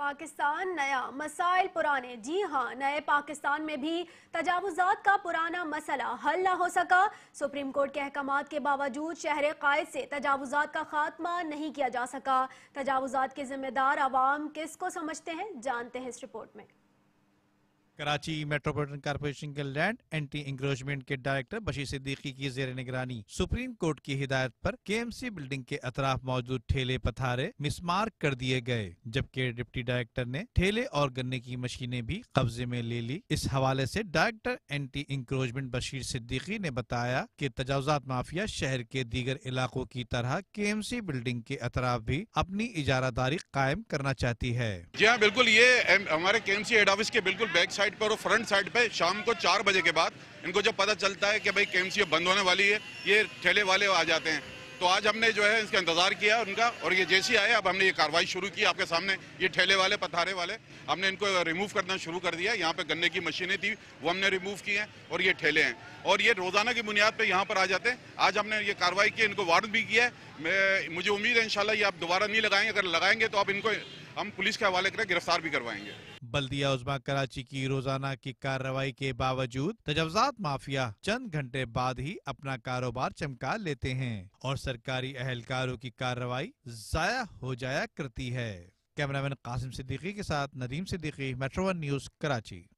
पाकिस्तान नया मसाइल पुराने जी हाँ नए पाकिस्तान में भी तजावजात का पुराना मसला हल ना हो सका सुप्रीम कोर्ट के अहकाम के बावजूद शहर कायद से तजावजात का खात्मा नहीं किया जा सका तजावजात के जिम्मेदार आवाम किस को समझते हैं जानते हैं इस रिपोर्ट में कराची मेट्रोपोलिटन कारपोरेशन के लैंड एंटी इंक्रोचमेंट के डायरेक्टर बशीर सिद्दीकी की जेर निगरानी सुप्रीम कोर्ट की हिदायत पर केएमसी बिल्डिंग के अतराफ मौजूद ठेले पथारे मिसमार्क कर दिए गए जबकि डिप्टी डायरेक्टर ने ठेले और गन्ने की मशीनें भी कब्जे में ले ली इस हवाले ऐसी director anti encroachment Bashir Siddiqui ने बताया की तजावजात माफिया शहर के दीगर इलाकों की तरह के एम सी बिल्डिंग के अतराफ भी अपनी इजारादारी कायम करना चाहती है जी हाँ बिल्कुल ये हमारे के एम सी हेड ऑफिस के बिल्कुल बैक साइड साइड पर और फ्रंट साइड पे शाम को चार बजे के बाद इनको जब पता चलता है कि भाई केमसीओ बंद होने वाली है ये ठेले वाले आ जाते हैं तो आज हमने जो है इसका इंतजार किया उनका और ये जैसी आए अब हमने ये कार्रवाई शुरू की आपके सामने ये ठेले वाले पथारे वाले हमने इनको रिमूव करना शुरू कर दिया यहाँ पे गन्ने की मशीनें थी वो हमने रिमूव की हैं और ये ठेले हैं और ये रोजाना की बुनियाद पे यहाँ पर आ जाते हैं आज हमने ये कार्रवाई की इनको वार्न भी किया है मुझे उम्मीद है इन ये आप दोबारा नहीं लगाएंगे अगर लगाएंगे तो आप इनको हम पुलिस के हवाले करें गिरफ्तार भी करवाएंगे बल्दिया उजमा कराची की रोजाना की कार्रवाई के बावजूद तजावजात माफिया चंद घंटे बाद ही अपना कारोबार चमका लेते हैं और सरकारी अहलकारों की कार्रवाई जाया हो जाया करती है कैमरामैन कासिम सिद्दीकी के साथ नदीम सिद्दीकी मेट्रोवन न्यूज कराची